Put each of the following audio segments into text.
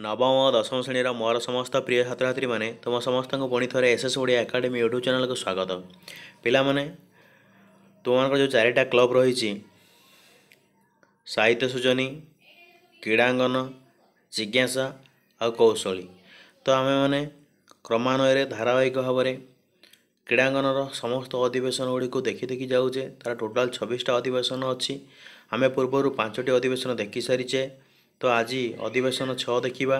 ନବମ ଓ ଦଶମ ଶ୍ରେଣୀର ମୋର ସମସ୍ତ ପ୍ରିୟ ଛାତ୍ରଛାତ୍ରୀମାନେ ତୁମ ସମସ୍ତଙ୍କୁ ପୁଣି ଥରେ S S Odia academy YouTube ଚ୍ୟାନେଲ୍କୁ ସ୍ୱାଗତ ପିଲାମାନେ ତୁମମାନଙ୍କର ଯେଉଁ ଚାରିଟା କ୍ଲବ୍ ରହିଛି ସାହିତ୍ୟ ସୂଚନୀ କ୍ରୀଡ଼ାଙ୍ଗନ ଜିଜ୍ଞାସା ଆଉ କୌଶଳୀ ତ ଆମେମାନେ କ୍ରମାନ୍ୱୟରେ ଧାରାବାହିକ ଭାବରେ କ୍ରୀଡ଼ାଙ୍ଗନର ସମସ୍ତ ଅଧିବେଶନ ଗୁଡ଼ିକୁ ଦେଖି ଦେଖି ଯାଉଛେ ତା'ର ଟୋଟାଲ୍ ଛବିଶଟା ଅଧିବେଶନ ଅଛି ଆମେ ପୂର୍ବରୁ ପାଞ୍ଚଟି ଅଧିବେଶନ ଦେଖିସାରିଛେ ତ ଆଜି ଅଧିବେଶନ ଛଅ ଦେଖିବା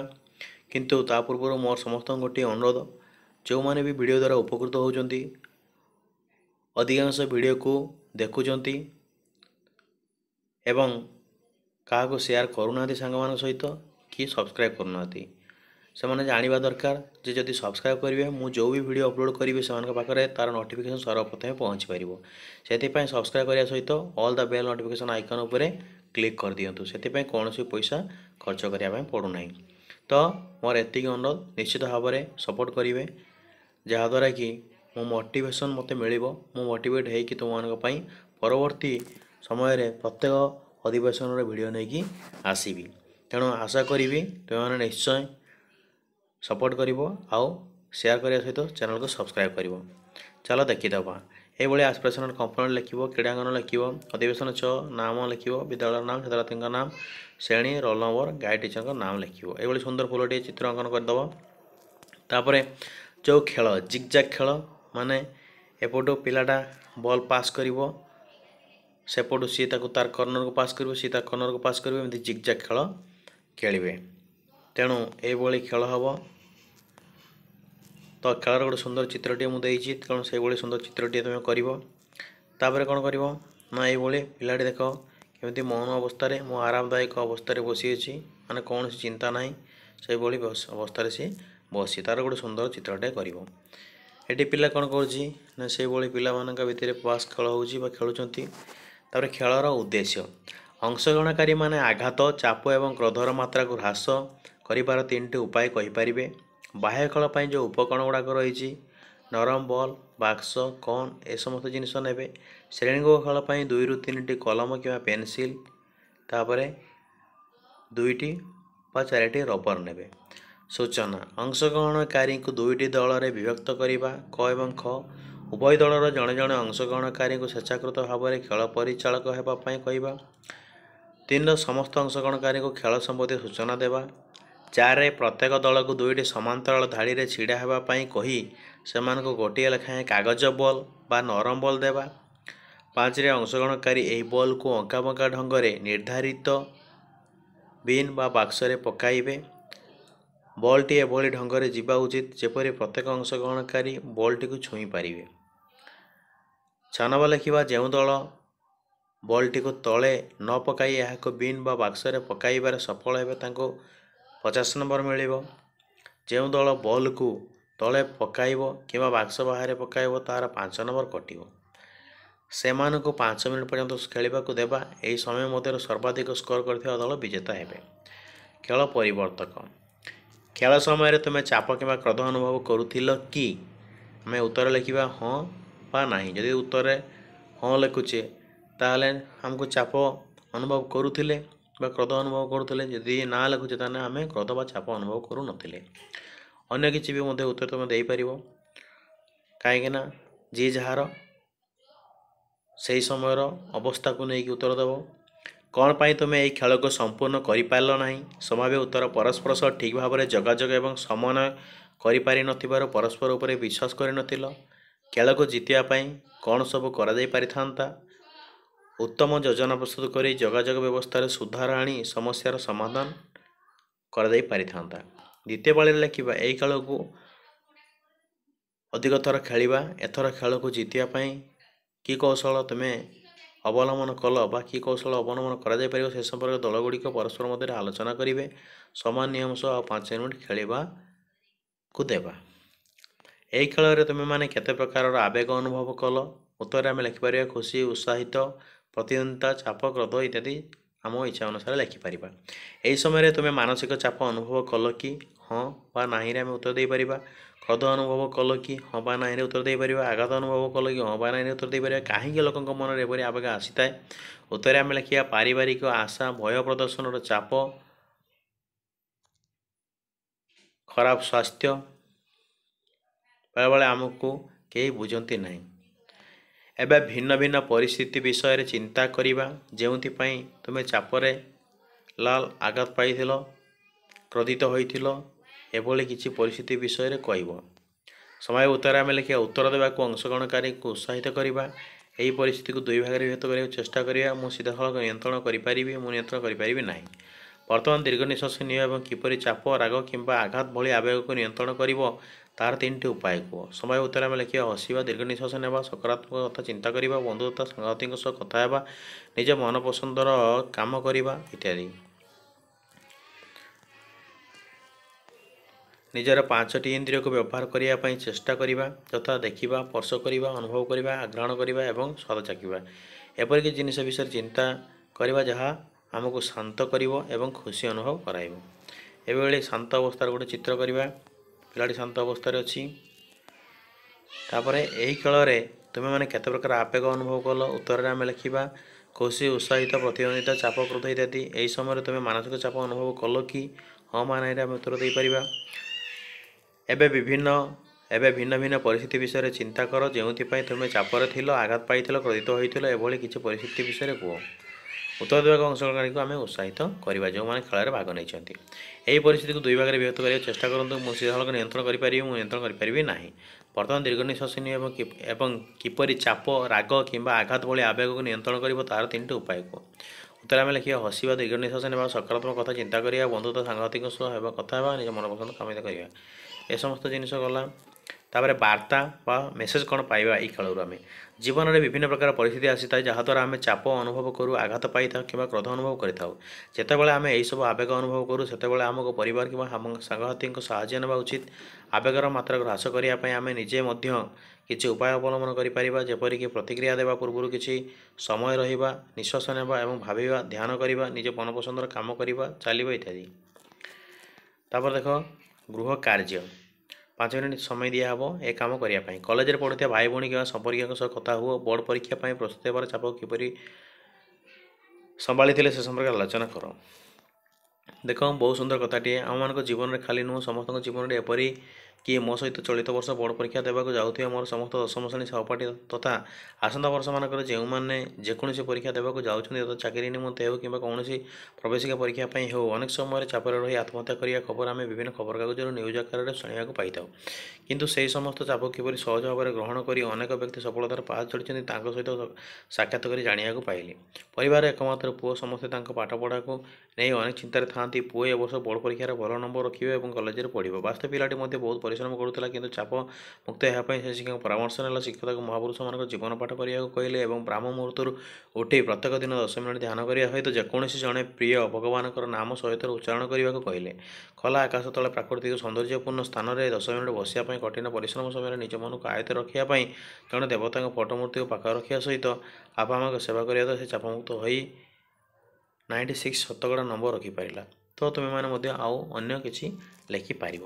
କିନ୍ତୁ ତା ପୂର୍ବରୁ ମୋର ସମସ୍ତଙ୍କ ଗୋଟିଏ ଅନୁରୋଧ ଯେଉଁମାନେ ବି ଭିଡ଼ିଓ ଦ୍ୱାରା ଉପକୃତ ହେଉଛନ୍ତି ଅଧିକାଂଶ ଭିଡ଼ିଓକୁ ଦେଖୁଛନ୍ତି ଏବଂ କାହାକୁ ସେୟାର କରୁନାହାନ୍ତି ସାଙ୍ଗମାନଙ୍କ ସହିତ କି ସବସ୍କ୍ରାଇବ କରୁନାହାନ୍ତି ସେମାନେ ଜାଣିବା ଦରକାର ଯେ ଯଦି ସବସ୍କ୍ରାଇବ୍ କରିବେ ମୁଁ ଯେଉଁ ବି ଭିଡ଼ିଓ ଅପଲୋଡ଼ କରିବି ସେମାନଙ୍କ ପାଖରେ ତା'ର ନୋଟିଫିକେସନ୍ ସର୍ବପ୍ରଥମେ ପହଞ୍ଚିପାରିବ ସେଥିପାଇଁ ସବସ୍କ୍ରାଇବ୍ କରିବା ସହିତ all the bell notification icon ଉପରେ କ୍ଲିକ୍ କରିଦିଅନ୍ତୁ ସେଥିପାଇଁ କୌଣସି ପଇସା ଖର୍ଚ୍ଚ କରିବା ପାଇଁ ପଡ଼ୁନାହିଁ ତ ମୋର ଏତିକି ଅନୁରୋଧ ନିଶ୍ଚିତ ଭାବରେ ସପୋର୍ଟ କରିବେ ଯାହାଦ୍ୱାରା କି ମୋ ମୋଟିଭେସନ୍ ମୋତେ ମିଳିବ ମୁଁ ମୋଟିଭେଟ୍ ହେଇକି ତୁମମାନଙ୍କ ପାଇଁ ପରବର୍ତ୍ତୀ ସମୟରେ ପ୍ରତ୍ୟେକ ଅଧିବେଶନର ଭିଡ଼ିଓ ନେଇକି ଆସିବି ତେଣୁ ଆଶା କରିବି ତୁମେମାନେ ନିଶ୍ଚୟ ସପୋର୍ଟ କରିବ ଆଉ ସେୟାର କରିବା ସହିତ ଚ୍ୟାନେଲକୁ ସବସ୍କ୍ରାଇବ୍ କରିବ ଚାଲ ଦେଖିଦେବା ଏଇଭଳି ଆସ୍ପିରେସନାଲ୍ କମ୍ପୋନେଣ୍ଟ ଲେଖିବ କ୍ରୀଡ଼ାଙ୍ଗନ ଲେଖିବ ଅଧିବେଶନ ଛ ନାମ ଲେଖିବ ବିଦ୍ୟାଳୟର ନାମ ଛାତ୍ରଛାତ୍ରୀଙ୍କ ନାମ ଶ୍ରେଣୀ ରୋଲ୍ ନମ୍ବର ଗାଇଡ଼ ଟିଚରଙ୍କ ନାମ ଲେଖିବ ଏଇଭଳି ସୁନ୍ଦର ଫୁଲଟିଏ ଚିତ୍ର ଅଙ୍କନ କରିଦେବ ତାପରେ ଯେଉଁ ଖେଳ ଜିଗ୍ଜାକ୍ ଖେଳ ମାନେ ଏପଟୁ ପିଲାଟା ବଲ୍ ପାସ୍ କରିବ ସେପଟୁ ସିଏ ତାକୁ ତାର କର୍ଣ୍ଣରକୁ ପାସ୍ କରିବ ସିଏ ତା କର୍ଣ୍ଣରକୁ ପାସ୍ କରିବ ଏମିତି ଜିଗ୍ଜାକ୍ ଖେଳ ଖେଳିବେ ତେଣୁ ଏଇଭଳି ଖେଳ ହେବ ତ ଖେଳର ଗୋଟେ ସୁନ୍ଦର ଚିତ୍ରଟିଏ ମୁଁ ଦେଇଛି ତେଣୁ ସେଇଭଳି ସୁନ୍ଦର ଚିତ୍ରଟିଏ ତୁମେ କରିବ ତାପରେ କ'ଣ କରିବ ନା ଏଇଭଳି ପିଲାଟି ଦେଖ କେମିତି ମୌନ ଅବସ୍ଥାରେ ମୁଁ ଆରାମଦାୟକ ଅବସ୍ଥାରେ ବସିଅଛି ମାନେ କୌଣସି ଚିନ୍ତା ନାହିଁ ସେଇଭଳି ଅବସ୍ଥାରେ ସେ ବସି ତା'ର ଗୋଟେ ସୁନ୍ଦର ଚିତ୍ରଟିଏ କରିବ ଏଠି ପିଲା କ'ଣ କରୁଛି ନା ସେଇଭଳି ପିଲାମାନଙ୍କ ଭିତରେ ପାସ୍ ଖେଳ ହେଉଛି ବା ଖେଳୁଛନ୍ତି ତା'ପରେ ଖେଳର ଉଦ୍ଦେଶ୍ୟ ଅଂଶଗ୍ରହଣକାରୀମାନେ ଆଘାତ ଚାପ ଏବଂ କ୍ରୋଧର ମାତ୍ରାକୁ ହ୍ରାସ କରିବାର ତିନିଟି ଉପାୟ କହିପାରିବେ ବାହ୍ୟ ଖେଳ ପାଇଁ ଯେଉଁ ଉପକରଣ ଗୁଡ଼ାକ ରହିଛି ନରମ ବଲ୍ ବାକ୍ସ କନ୍ ଏ ସମସ୍ତ ଜିନିଷ ନେବେ ଶ୍ରେଣୀଗତ ଖେଳ ପାଇଁ ଦୁଇରୁ ତିନିଟି କଲମ କିମ୍ବା ପେନସିଲ୍ ତାପରେ ଦୁଇଟି ବା ଚାରିଟି ରବର ନେବେ ସୂଚନା ଅଂଶଗ୍ରହଣକାରୀଙ୍କୁ ଦୁଇଟି ଦଳରେ ବିଭକ୍ତ କରିବା କ ଏବଂ ଖ ଉଭୟ ଦଳର ଜଣେ ଜଣେ ଅଂଶଗ୍ରହଣକାରୀଙ୍କୁ ସ୍ୱେଚ୍ଛାକୃତ ଭାବରେ ଖେଳ ପରିଚାଳକ ହେବା ପାଇଁ କହିବା ତିନିର ସମସ୍ତ ଅଂଶଗ୍ରହଣକାରୀଙ୍କୁ ଖେଳ ସମ୍ବନ୍ଧୀୟ ସୂଚନା ଦେବା ଚାରିରେ ପ୍ରତ୍ୟେକ ଦଳକୁ ଦୁଇଟି ସମାନ୍ତରାଳ ଧାଡ଼ିରେ ଛିଡ଼ା ହେବା ପାଇଁ କହି ସେମାନଙ୍କୁ ଗୋଟିଏ ଲେଖାଏଁ କାଗଜ ବଲ୍ ବା ନରମ ବଲ୍ ଦେବା ପାଞ୍ଚରେ ଅଂଶଗ୍ରହଣକାରୀ ଏହି ବଲ୍କୁ ଅଙ୍କା ବଙ୍କା ଢଙ୍ଗରେ ନିର୍ଦ୍ଧାରିତ ବିନ୍ ବା ବାକ୍ସରେ ପକାଇବେ ବଲ୍ଟି ଏଭଳି ଢଙ୍ଗରେ ଯିବା ଉଚିତ ଯେପରି ପ୍ରତ୍ୟେକ ଅଂଶଗ୍ରହଣକାରୀ ବଲ୍ଟିକୁ ଛୁଇଁ ପାରିବେ ଛାନବା ଲେଖିବା ଯେଉଁ ଦଳ ବଲ୍ଟିକୁ ତଳେ ନ ପକାଇ ଏହାକୁ ବିନ୍ ବା ବାକ୍ସରେ ପକାଇବାରେ ସଫଳ ହେବେ ତାଙ୍କୁ ପଚାଶ ନମ୍ବର ମିଳିବ ଯେଉଁ ଦଳ ବଲ୍କୁ ତଳେ ପକାଇବ କିମ୍ବା ବାକ୍ସ ବାହାରେ ପକାଇବ ତାହାର ପାଞ୍ଚ ନମ୍ବର କଟିବ ସେମାନଙ୍କୁ ପାଞ୍ଚ ମିନିଟ୍ ପର୍ଯ୍ୟନ୍ତ ଖେଳିବାକୁ ଦେବା ଏହି ସମୟ ମଧ୍ୟରେ ସର୍ବାଧିକ ସ୍କୋର କରିଥିବା ଦଳ ବିଜେତା ହେବେ ଖେଳ ପରିବର୍ତ୍ତକ ଖେଳ ସମୟରେ ତୁମେ ଚାପ କିମ୍ବା କ୍ରୋଧ ଅନୁଭବ କରୁଥିଲ କି ଆମେ ଉତ୍ତର ଲେଖିବା ହଁ ବା ନାହିଁ ଯଦି ଉତ୍ତରରେ ହଁ ଲେଖୁଛେ ତାହେଲେ ଆମକୁ ଚାପ ଅନୁଭବ କରୁଥିଲେ ବା କ୍ରୋଧ ଅନୁଭବ କରୁଥିଲେ ଯଦି ନାଁ ଲେଖୁଛେ ତାହେଲେ ଆମେ କ୍ରୋଧ ବା ଚାପ ଅନୁଭବ କରୁନଥିଲେ ଅନ୍ୟ କିଛି ବି ମଧ୍ୟ ଉତ୍ତର ତୁମେ ଦେଇପାରିବ କାହିଁକିନା ଯିଏ ଯାହାର ସେହି ସମୟର ଅବସ୍ଥାକୁ ନେଇକି ଉତ୍ତର ଦେବ କ'ଣ ପାଇଁ ତୁମେ ଏହି ଖେଳକୁ ସମ୍ପୂର୍ଣ୍ଣ କରିପାରିଲ ନାହିଁ ସମାବେ ଉତ୍ତର ପରସ୍ପର ସହ ଠିକ୍ ଭାବରେ ଯୋଗାଯୋଗ ଏବଂ ସମନ୍ୱୟ କରିପାରିନଥିବାରୁ ପରସ୍ପର ଉପରେ ବିଶ୍ୱାସ କରିନଥିଲ ଖେଳକୁ ଜିତିବା ପାଇଁ କ'ଣ ସବୁ କରାଯାଇ ପାରିଥାନ୍ତା ଉତ୍ତମ ଯୋଜନା ପ୍ରସ୍ତୁତ କରି ଯୋଗାଯୋଗ ବ୍ୟବସ୍ଥାରେ ସୁଧାର ଆଣି ସମସ୍ୟାର ସମାଧାନ କରାଯାଇ ପାରିଥାନ୍ତା ଦ୍ୱିତୀୟ ପାଳିରେ ଲେଖିବା ଏହି ଖେଳକୁ ଅଧିକ ଥର ଖେଳିବା ଏଥର ଖେଳକୁ ଜିତିବା ପାଇଁ କି କୌଶଳ ତୁମେ ଅବଲମ୍ବନ କଲ ବା କି କୌଶଳ ଅବଲମ୍ବନ କରାଯାଇପାରିବ ସେ ସମ୍ପର୍କରେ ଦଳଗୁଡ଼ିକ ପରସ୍ପର ମଧ୍ୟରେ ଆଲୋଚନା କରିବେ ସମାନ ନିୟମ ସହ ଆଉ ପାଞ୍ଚ ମିନିଟ୍ ଖେଳିବାକୁ ଦେବା ଏହି ଖେଳରେ ତୁମେମାନେ କେତେ ପ୍ରକାରର ଆବେଗ ଅନୁଭବ କଲ ଉତ୍ତରରେ ଆମେ ଲେଖିପାରିବା ଖୁସି ଉତ୍ସାହିତ ପ୍ରତିଦ୍ୱନ୍ଦିତା ଚାପ କ୍ରୋଧ ଇତ୍ୟାଦି ଆମ ଇଚ୍ଛା ଅନୁସାରେ ଲେଖିପାରିବା ଏହି ସମୟରେ ତୁମେ ମାନସିକ ଚାପ ଅନୁଭବ କଲ କି ହଁ ବା ନାହିଁରେ ଆମେ ଉତ୍ତର ଦେଇପାରିବା କ୍ରୋଧ ଅନୁଭବ କଲ କି ହଁ ବା ନାହିଁରେ ଉତ୍ତର ଦେଇପାରିବା ଆଘାତ ଅନୁଭବ କଲ କି ହଁ ବା ନାହିଁରେ ଉତ୍ତର ଦେଇପାରିବା କାହିଁକି ଲୋକଙ୍କ ମନରେ ଏପରି ଆବେଗ ଆସିଥାଏ ଉତ୍ତରେ ଆମେ ଲେଖିବା ପାରିବାରିକ ଆଶା ଭୟ ପ୍ରଦର୍ଶନର ଚାପ ଖରାପ ସ୍ୱାସ୍ଥ୍ୟ ବେଳେବେଳେ ଆମକୁ କେହି ବୁଝନ୍ତି ନାହିଁ ଏବେ ଭିନ୍ନ ଭିନ୍ନ ପରିସ୍ଥିତି ବିଷୟରେ ଚିନ୍ତା କରିବା ଯେଉଁଥିପାଇଁ ତୁମେ ଚାପରେ ଲାଲ ଆଘାତ ପାଇଥିଲ କ୍ରୋଧିତ ହୋଇଥିଲ ଏଭଳି କିଛି ପରିସ୍ଥିତି ବିଷୟରେ କହିବ ସମୟ ଉତ୍ତର ଆମେ ଲେଖିବା ଉତ୍ତର ଦେବାକୁ ଅଂଶଗ୍ରହଣକାରୀଙ୍କୁ ଉତ୍ସାହିତ କରିବା ଏହି ପରିସ୍ଥିତିକୁ ଦୁଇ ଭାଗରେ ବିଭକ୍ତ କରିବାକୁ ଚେଷ୍ଟା କରିବା ମୁଁ ସିଧାସଳଖ ନିୟନ୍ତ୍ରଣ କରିପାରିବି ମୁଁ ନିୟନ୍ତ୍ରଣ କରିପାରିବି ନାହିଁ ବର୍ତ୍ତମାନ ଦୀର୍ଘ ନିଶ୍ୱାସ ନିଅ ଏବଂ କିପରି ଚାପ ରାଗ କିମ୍ବା ଆଘାତ ଭଳି ଆବେଗକୁ ନିୟନ୍ତ୍ରଣ କରିବ ତାହାର ତିନିଟି ଉପାୟ କୁହ ସମୟ ଭିତରେ ଆମେ ଲେଖିବା ହସିବା ଦୀର୍ଘ ନିଶ୍ୱାସ ନେବା ସକାରାତ୍ମକ କଥା ଚିନ୍ତା କରିବା ବନ୍ଧୁ ତଥା ସାଙ୍ଗସାଥୀଙ୍କ ସହ କଥା ହେବା ନିଜ ମନପସନ୍ଦର କାମ କରିବା ଇତ୍ୟାଦି ନିଜର ପାଞ୍ଚଟି ଇନ୍ଦ୍ରିୟକୁ ବ୍ୟବହାର କରିବା ପାଇଁ ଚେଷ୍ଟା କରିବା ଯଥା ଦେଖିବା ସ୍ପର୍ଶ କରିବା ଅନୁଭବ କରିବା ଆଗ୍ରହଣ କରିବା ଏବଂ ସ୍ୱାଦ ଚାଖିବା ଏପରିକି ଜିନିଷ ବିଷୟରେ ଚିନ୍ତା କରିବା ଯାହା ଆମକୁ ଶାନ୍ତ କରିବ ଏବଂ ଖୁସି ଅନୁଭବ କରାଇବ ଏଭଳି ଶାନ୍ତ ଅବସ୍ଥାରେ ଗୋଟେ ଚିତ୍ର କରିବା ପିଲାଟି ଶାନ୍ତ ଅବସ୍ଥାରେ ଅଛି ତାପରେ ଏହି ଖେଳରେ ତୁମେମାନେ କେତେ ପ୍ରକାର ଆପେଗ ଅନୁଭବ କଲ ଉତ୍ତରରେ ଆମେ ଲେଖିବା ଖୁସି ଉତ୍ସାହିତ ପ୍ରତିବନ୍ଧିତା ଚାପକୃତ ଇତ୍ୟାଦି ଏହି ସମୟରେ ତୁମେ ମାନସିକ ଚାପ ଅନୁଭବ କଲ କି ହଁ ମା ନାହିଁରେ ଆମେ ଉତ୍ତର ଦେଇପାରିବା ଏବେ ବିଭିନ୍ନ ଏବେ ଭିନ୍ନ ଭିନ୍ନ ପରିସ୍ଥିତି ବିଷୟରେ ଚିନ୍ତା କର ଯେଉଁଥିପାଇଁ ତୁମେ ଚାପରେ ଥିଲ ଆଘାତ ପାଇଥିଲ କ୍ରୋଧିତ ହୋଇଥିଲ ଏଭଳି କିଛି ପରିସ୍ଥିତି ବିଷୟରେ କୁହ ଉତ୍ତର ବିଭାଗ ଅଂଶଗ୍ରହଣକାରୀଙ୍କୁ ଆମେ ଉତ୍ସାହିତ କରିବା ଯେଉଁମାନେ ଖେଳରେ ଭାଗ ନେଇଛନ୍ତି ଏହି ପରିସ୍ଥିତିକୁ ଦୁଇ ଭାଗରେ ବିଭକ୍ତ କରିବାକୁ ଚେଷ୍ଟା କରନ୍ତୁ ମୁଁ ସିଧାସଳଖ ନିୟନ୍ତ୍ରଣ କରିପାରିବି ମୁଁ ନିୟନ୍ତ୍ରଣ କରିପାରିବି ନାହିଁ ବର୍ତ୍ତମାନ ଦୀର୍ଘ ନିଶ୍ୱାସ ନିଏ ଏବଂ କିପରି ଚାପ ରାଗ କିମ୍ବା ଆଘାତ ଭଳି ଆବେଗକୁ ନିୟନ୍ତ୍ରଣ କରିବ ତାହାର ତିନିଟି ଉପାୟକୁ ଉତ୍ତର ଆମେ ଲେଖିବା ହସିବା ଦୀର୍ଘ ନିଶ୍ୱାସ ନେବା ସକାରାତ୍ମକ କଥା ଚିନ୍ତା କରିବା ବନ୍ଧୁତା ସାଙ୍ଗସାଥୀଙ୍କ ସହ ହେବା କଥା ହେବା ନିଜ ମନପସନ୍ଦ କାମିତ କରିବା ଏ ସମସ୍ତ ଜିନିଷ ଗଲା ତାପରେ ବାର୍ତ୍ତା ବା ମେସେଜ୍ କ'ଣ ପାଇବା ଏଇ ଖେଳରୁ ଆମେ ଜୀବନରେ ବିଭିନ୍ନ ପ୍ରକାର ପରିସ୍ଥିତି ଆସିଥାଏ ଯାହାଦ୍ୱାରା ଆମେ ଚାପ ଅନୁଭବ କରୁ ଆଘାତ ପାଇଥାଉ କିମ୍ବା କ୍ରୋଧ ଅନୁଭବ କରିଥାଉ ଯେତେବେଳେ ଆମେ ଏହିସବୁ ଆବେଗ ଅନୁଭବ କରୁ ସେତେବେଳେ ଆମକୁ ପରିବାର କିମ୍ବା ଆମ ସାଙ୍ଗସାଥୀଙ୍କ ସାହାଯ୍ୟ ନେବା ଉଚିତ ଆବେଗର ମାତ୍ରା ହ୍ରାସ କରିବା ପାଇଁ ଆମେ ନିଜେ ମଧ୍ୟ କିଛି ଉପାୟ ଅବଲମ୍ବନ କରିପାରିବା ଯେପରିକି ପ୍ରତିକ୍ରିୟା ଦେବା ପୂର୍ବରୁ କିଛି ସମୟ ରହିବା ନିଶ୍ୱାସ ନେବା ଏବଂ ଭାବିବା ଧ୍ୟାନ କରିବା ନିଜ ମନପସନ୍ଦର କାମ କରିବା ଚାଲିବା ଇତ୍ୟାଦି ତାପରେ ଦେଖ ଗୃହ କାର୍ଯ୍ୟ ପାଞ୍ଚ ମିନିଟ୍ ସମୟ ଦିଆହେବ ଏ କାମ କରିବା ପାଇଁ କଲେଜରେ ପଢ଼ୁଥିବା ଭାଇ ଭଉଣୀ କିମ୍ବା ସମ୍ପର୍କୀୟଙ୍କ ସହ କଥା ହୁଅ ବୋର୍ଡ଼ ପରୀକ୍ଷା ପାଇଁ ପ୍ରସ୍ତୁତ ହେବାର ଚାପ କିପରି ସମ୍ଭାଳିଥିଲେ ସେ ସମ୍ପର୍କରେ ଆଲୋଚନା କର ଦେଖ ବହୁତ ସୁନ୍ଦର କଥାଟିଏ ଆମମାନଙ୍କ ଜୀବନରେ ଖାଲି ନୁହଁ ସମସ୍ତଙ୍କ ଜୀବନରେ ଏପରି କିଏ ମୋ ସହିତ ଚଳିତ ବର୍ଷ ବୋର୍ଡ଼ ପରୀକ୍ଷା ଦେବାକୁ ଯାଉଥିବା ମୋର ସମସ୍ତ ଦଶମ ଶ୍ରେଣୀ ସହପାଠୀ ତଥା ଆସନ୍ତା ବର୍ଷମାନଙ୍କରେ ଯେଉଁମାନେ ଯେକୌଣସି ପରୀକ୍ଷା ଦେବାକୁ ଯାଉଛନ୍ତି ତଥା ଚାକିରି ନିମନ୍ତେ ହେଉ କିମ୍ବା କୌଣସି ପ୍ରବେଶିକା ପରୀକ୍ଷା ପାଇଁ ହେଉ ଅନେକ ସମୟରେ ଚାପରେ ରହି ଆତ୍ମହତ୍ୟା କରିବା ଖବର ଆମେ ବିଭିନ୍ନ ଖବରକାଗଜରୁ ନ୍ୟୁଜ୍ ଆକାରରେ ଶୁଣିବାକୁ ପାଇଥାଉ କିନ୍ତୁ ସେହି ସମସ୍ତ ଚାପ କିପରି ସହଜ ଭାବରେ ଗ୍ରହଣ କରି ଅନେକ ବ୍ୟକ୍ତି ସଫଳତାର ପାହା ଚଢ଼ିଛନ୍ତି ତାଙ୍କ ସହିତ ସାକ୍ଷାତ କରି ଜାଣିବାକୁ ପାଇଲି ପରିବାର ଏକମାତ୍ର ପୁଅ ସମସ୍ତେ ତାଙ୍କ ପାଠପଢ଼ାକୁ ନେଇ ଅନେକ ଚିନ୍ତାରେ ଥାଆନ୍ତି ପୁଅ ଏବର୍ଷ ବୋର୍ଡ଼ ପରୀକ୍ଷାରେ ଭଲ ନମ୍ବର ରଖିବେ ଏବଂ କଲେଜରେ ପଢ଼ିବ ବାସ୍ତବ ପିଲାଟି ମଧ୍ୟ ବହୁତ ପରିଶ୍ରମ କରୁଥିଲା କିନ୍ତୁ ଚାପ ମୁକ୍ତ ହେବା ପାଇଁ ସେ ଶିକ୍ଷକ ପରାମର୍ଶ ନେଲା ଶିକ୍ଷକ ତାକୁ ମହାପୁରୁଷମାନଙ୍କ ଜୀବନ ପାଠ କରିବାକୁ କହିଲେ ଏବଂ ବ୍ରାହ୍ମ ମୁହୂର୍ତ୍ତରୁ ଉଠି ପ୍ରତ୍ୟେକ ଦିନ ଦଶ ମିନିଟ୍ ଧ୍ୟାନ କରିବା ସହିତ ଯେକୌଣସି ଜଣେ ପ୍ରିୟ ଭଗବାନଙ୍କର ନାମ ସହିତ ଉଚ୍ଚାରଣ କରିବାକୁ କହିଲେ ଖୋଲା ଆକାଶ ତଳେ ପ୍ରାକୃତିକ ସୌନ୍ଦର୍ଯ୍ୟପୂର୍ଣ୍ଣ ସ୍ଥାନରେ ଦଶ ମିନିଟ୍ ବସିବା ପାଇଁ କଠିନ ପରିଶ୍ରମ ସମୟରେ ନିଜ ମନକୁ ଆୟତ ରଖିବା ପାଇଁ ଜଣେ ଦେବତାଙ୍କ ଫଟୋ ମୂର୍ତ୍ତିକୁ ପାଖରେ ରଖିବା ସହିତ ବାପା ମାଙ୍କ ସେବା କରିବା ଦ୍ୱାରା ସେ ଚାପମୁକ୍ତ ହୋଇ ନାଇଣ୍ଟି ସିକ୍ସ ଶତକଡ଼ା ନମ୍ବର ରଖିପାରିଲା ତ ତୁମେମାନେ ମଧ୍ୟ ଆଉ ଅନ୍ୟ କିଛି ଲେଖିପାରିବ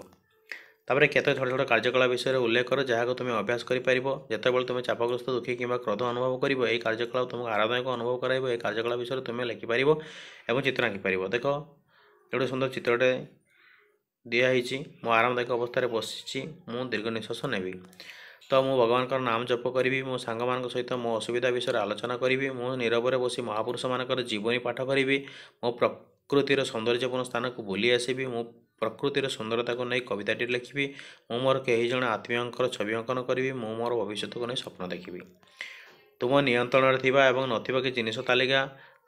ତାପରେ କେତେ ଛୋଟ ଛୋଟ କାର୍ଯ୍ୟକଳାପ ବିଷୟରେ ଉଲ୍ଲେଖ କର ଯାହାକୁ ତୁମେ ଅଭ୍ୟାସ କରିପାରିବ ଯେତେବେଳେ ତୁମେ ଚାପଗ୍ରସ୍ତ ଦୁଃଖୀ କିମ୍ବା କ୍ରୋଧ ଅନୁଭବ କରିବ ଏହି କାର୍ଯ୍ୟକଳାପ ତୁମକୁ ଆରାମଦାୟକ ଅନୁଭବ କରାଇବ ଏହି କାର୍ଯ୍ୟକଳାପ ବିଷୟରେ ତୁମେ ଲେଖିପାରିବ ଏବଂ ଚିତ୍ର ଆଙ୍କିପାରିବ ଦେଖ ଏଠୁ ସୁନ୍ଦର ଚିତ୍ରଟେ ଦିଆହେଇଛି ମୁଁ ଆରାମଦାୟକ ଅବସ୍ଥାରେ ବସିଛି ମୁଁ ଦୀର୍ଘ ନିଶ୍ୱାସ ନେବି ତ ମୁଁ ଭଗବାନଙ୍କର ନାମ ଜପ କରିବି ମୋ ସାଙ୍ଗମାନଙ୍କ ସହିତ ମୋ ଅସୁବିଧା ବିଷୟରେ ଆଲୋଚନା କରିବି ମୁଁ ନିରବରେ ବସି ମହାପୁରୁଷମାନଙ୍କର ଜୀବନୀ ପାଠ କରିବି ମୋ ପ୍ରକୃତିର ସୌନ୍ଦର୍ଯ୍ୟପୂର୍ଣ୍ଣ ସ୍ଥାନକୁ ବୁଲି ଆସିବି ମୁଁ ପ୍ରକୃତିର ସୁନ୍ଦରତାକୁ ନେଇ କବିତାଟି ଲେଖିବି ମୁଁ ମୋର କେହି ଜଣେ ଆତ୍ମୀୟଙ୍କର ଛବି ଅଙ୍କନ କରିବି ମୁଁ ମୋର ଭବିଷ୍ୟତକୁ ନେଇ ସ୍ୱପ୍ନ ଦେଖିବି ତୁମ ନିୟନ୍ତ୍ରଣରେ ଥିବା ଏବଂ ନଥିବା କି ଜିନିଷ ତାଲିକା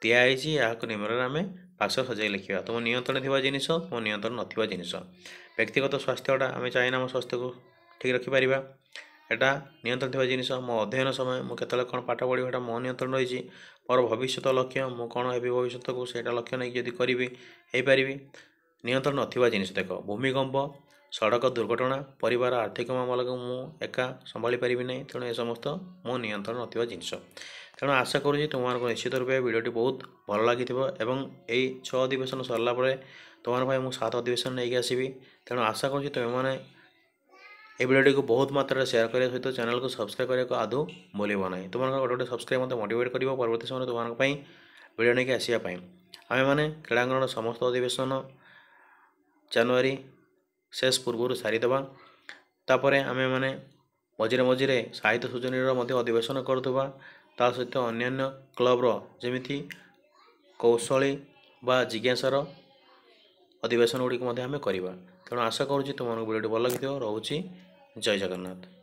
ଦିଆ ହେଇଛି ଏହାକୁ ନିମ୍ନରେ ଆମେ ପାର୍ଶ୍ୱ ସଜାଇ ଲେଖିବା ତୁମ ନିୟନ୍ତ୍ରଣରେ ଥିବା ଜିନିଷ ତୁମ ନିୟନ୍ତ୍ରଣ ନଥିବା ଜିନିଷ ବ୍ୟକ୍ତିଗତ ସ୍ୱାସ୍ଥ୍ୟଟା ଆମେ ଚାହିଁନା ଆମ ସ୍ୱାସ୍ଥ୍ୟକୁ ଠିକ୍ ରଖିପାରିବା ଏଇଟା ନିୟନ୍ତ୍ରଣ ଥିବା ଜିନିଷ ମୋ ଅଧ୍ୟୟନ ସମୟ ମୁଁ କେତେବେଳେ କ'ଣ ପାଠ ପଢ଼ିବି ସେଇଟା ମୋ ନିୟନ୍ତ୍ରଣ ରହିଛି ମୋର ଭବିଷ୍ୟତ ଲକ୍ଷ୍ୟ ମୁଁ କ'ଣ ହେବି ଭବିଷ୍ୟତକୁ ସେଇଟା ଲକ୍ଷ୍ୟ ନେଇକି ଯଦି କରିବି ହେଇପାରିବି ନିୟନ୍ତ୍ରଣ ନଥିବା ଜିନିଷ ଦେଖ ଭୂମିକମ୍ପ ସଡ଼କ ଦୁର୍ଘଟଣା ପରିବାର ଆର୍ଥିକ ମାମଲାକୁ ମୁଁ ଏକା ସମ୍ଭାଳି ପାରିବି ନାହିଁ ତେଣୁ ଏ ସମସ୍ତ ମୋ ନିୟନ୍ତ୍ରଣ ନଥିବା ଜିନିଷ ତେଣୁ ଆଶା କରୁଛି ତୁମମାନଙ୍କୁ ନିଶ୍ଚିତ ରୂପେ ଭିଡ଼ିଓଟି ବହୁତ ଭଲ ଲାଗିଥିବ ଏବଂ ଏଇ ଛଅ ଅଧିବେଶନ ସରିଲା ପରେ ତୁମମାନଙ୍କ ପାଇଁ ମୁଁ ସାତ ଅଧିବେଶନ ନେଇକି ଆସିବି ତେଣୁ ଆଶା କରୁଛି ତୁମେମାନେ ଏ ଭିଡ଼ିଓଟିକୁ ବହୁତ ମାତ୍ରାରେ ସେୟାର କରିବା ସହିତ ଚ୍ୟାନେଲକୁ ସବସ୍କ୍ରାଇବ୍ କରିବାକୁ ଆଦୌ ଭୁଲିବ ନାହିଁ ତୁମମାନଙ୍କର ଗୋଟେ ଗୋଟେ ସବସ୍କ୍ରାଇବ୍ ମୋତେ ମୋଟିଭେଟ୍ କରିବ ପରବର୍ତ୍ତୀ ସମୟରେ ତୁମମାନଙ୍କ ପାଇଁ ଭିଡ଼ିଓ ନେଇକି ଆସିବା ପାଇଁ ଆମେମାନେ କ୍ରୀଡ଼ାଙ୍ଗନର ସମସ୍ତ ଅଧିବେଶନ ଜାନୁଆରୀ ଶେଷ ପୂର୍ବରୁ ସାରିଦେବା ତାପରେ ଆମେମାନେ ମଝିରେ ମଝିରେ ସାହିତ୍ୟ ସୂଚନୀର ମଧ୍ୟ ଅଧିବେଶନ କରୁଥିବା ତା ସହିତ ଅନ୍ୟାନ୍ୟ କ୍ଲବ୍ର ଯେମିତି କୌଶଳୀ ବା ଜିଜ୍ଞାସାର ଅଧିବେଶନ ଗୁଡ଼ିକ ମଧ୍ୟ ଆମେ କରିବା ତେଣୁ ଆଶା କରୁଛି ତୁମମାନଙ୍କୁ ଭିଡ଼ିଓଟି ଭଲ ଲାଗିଥିବ ରହୁଛି ଜୟ ଜଗନ୍ନାଥ